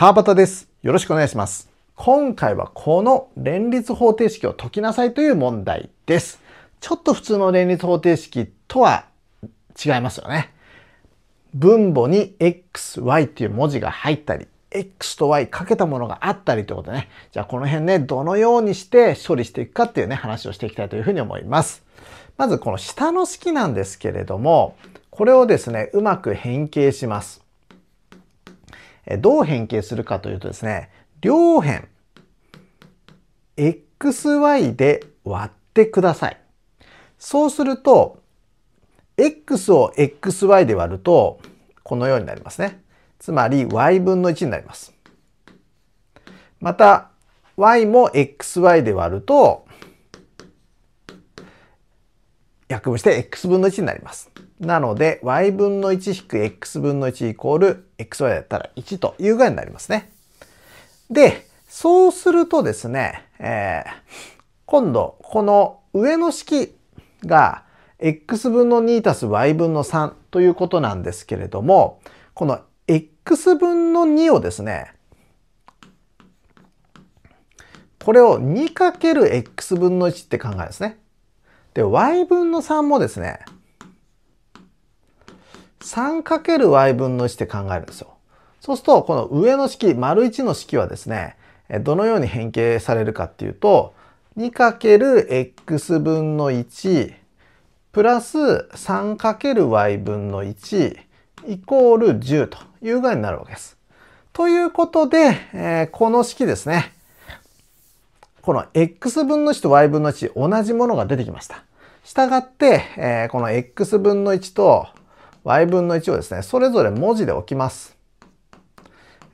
川端です。よろしくお願いします。今回はこの連立方程式を解きなさいという問題です。ちょっと普通の連立方程式とは違いますよね。分母に xy っていう文字が入ったり、x と y かけたものがあったりということでね。じゃあこの辺ね、どのようにして処理していくかっていうね、話をしていきたいというふうに思います。まずこの下の式なんですけれども、これをですね、うまく変形します。どう変形するかというとですね、両辺、xy で割ってください。そうすると、x を xy で割ると、このようになりますね。つまり y 分の1になります。また、y も xy で割ると、約分して x 分の1になります。なので、y 分の1引く x 分の1イコール xy だったら1という具合になりますね。で、そうするとですね、えー、今度、この上の式が x 分の2たす y 分の3ということなんですけれども、この x 分の2をですね、これを 2×x 分の1って考えですね。で、y 分の3もですね、3×y 分の1って考えるんですよ。そうすると、この上の式、丸1の式はですね、どのように変形されるかっていうと、2×x 分の1、プラス 3×y 分の1、イコール10という具合になるわけです。ということで、えー、この式ですね。この x 分の1と y 分の1同じものが出てきました。したがって、えー、この x 分の1と y 分の1をですね、それぞれ文字で置きます。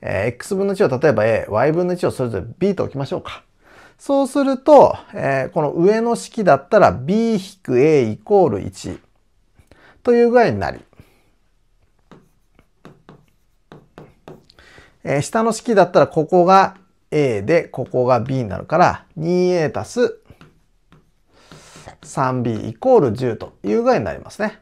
えー、x 分の1を例えば a、y 分の1をそれぞれ b と置きましょうか。そうすると、えー、この上の式だったら b-a イコール1という具合になり、えー、下の式だったらここが A で、ここが B になるから、2A たす 3B イコール10という具合になりますね。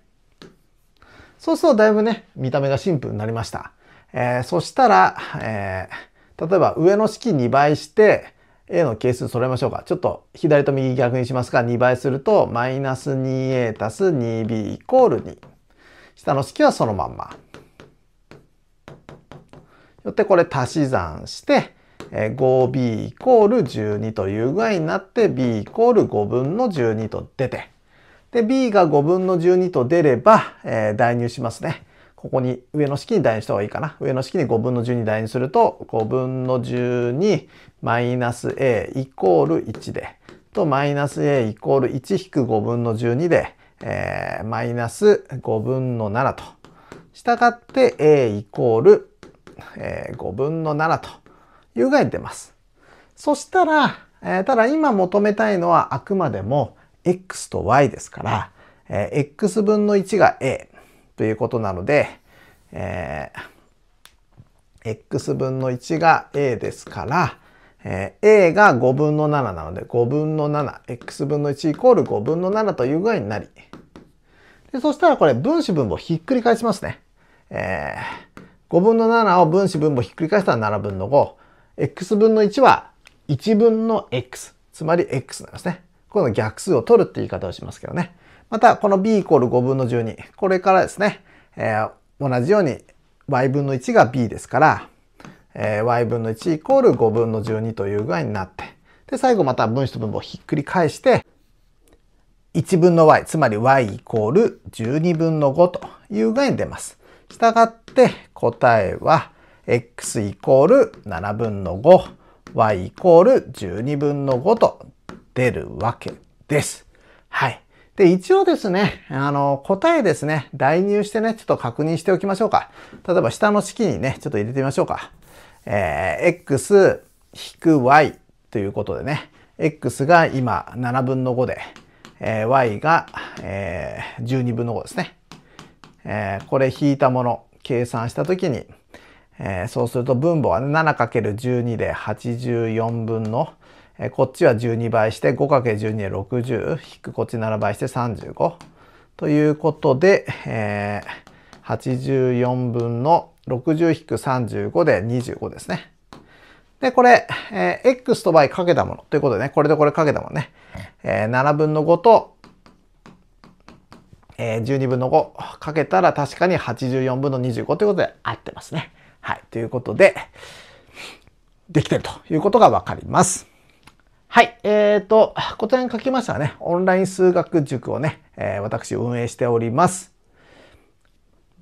そうするとだいぶね、見た目がシンプルになりました。えー、そしたら、えー、例えば上の式2倍して、A の係数揃えましょうか。ちょっと左と右逆にしますが、2倍すると、マイナス 2A たす 2B イコール2。下の式はそのまんま。よってこれ足し算して、ー、5b イコール12という具合になって b イコール5分の12と出て、で、b が5分の12と出れば、えー、代入しますね。ここに上の式に代入した方がいいかな。上の式に5分の12代入すると、5分の12マイナス a イコール1で、と、マイナス a イコール1引く5分の12で、えー、マイナス5分の7と。したがって a イコール、えー、5分の7と。湯がいてます。そしたら、えただ今求めたいのはあくまでも x と y ですから、え x 分の1が a ということなので、えー、x 分の1が a ですから、えー、a が5分の7なので5分の 7x 分の1イコール5分の7という具合になりでそしたらこれ分子分母ひっくり返しますね、えー、5分の7を分子分母ひっくり返したら7分の5 x 分の1は1分の x、つまり x なんですね。この逆数を取るって言い方をしますけどね。また、この b イコール5分の12。これからですね、えー、同じように y 分の1が b ですから、えー、y 分の1イコール5分の12という具合になって、で、最後また分子と分母をひっくり返して、1分の y、つまり y イコール12分の5という具合に出ます。したがって答えは x イコール7分の 5y イコール12分の5と出るわけです。はい。で、一応ですね、あの、答えですね、代入してね、ちょっと確認しておきましょうか。例えば下の式にね、ちょっと入れてみましょうか。えー、x 引く y ということでね、x が今7分の5で、えー、y が、えー、12分の5ですね。えー、これ引いたもの、計算したときに、えー、そうすると分母は、ね、7×12 で84分の、えー、こっちは12倍して 5×12 で60引くこっち7倍して35ということで、えー、84分の60引く35で25ですね。で、これ、えー、x と y かけたものということでね、これとこれかけたものね、えー、7分の5と、えー、12分の5かけたら確かに84分の25ということで合ってますね。はい。ということで、できてるということがわかります。はい。えっ、ー、と、こちらに書きましたね、オンライン数学塾をね、えー、私運営しております。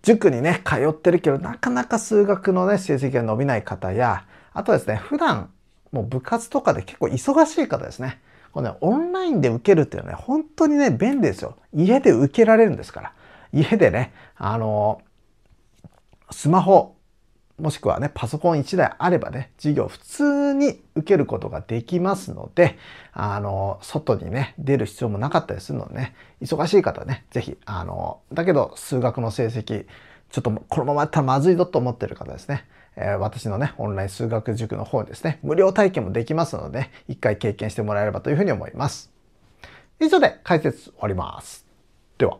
塾にね、通ってるけど、なかなか数学のね、成績が伸びない方や、あとですね、普段、もう部活とかで結構忙しい方ですね。このね、オンラインで受けるっていうのはね、本当にね、便利ですよ。家で受けられるんですから。家でね、あのー、スマホ、もしくはね、パソコン1台あればね、授業普通に受けることができますので、あの、外にね、出る必要もなかったりするのでね、忙しい方ね、是非、あの、だけど数学の成績、ちょっとこのままやったらまずいぞと思ってる方ですね、えー、私のね、オンライン数学塾の方にですね、無料体験もできますので、ね、一回経験してもらえればというふうに思います。以上で解説終わります。では。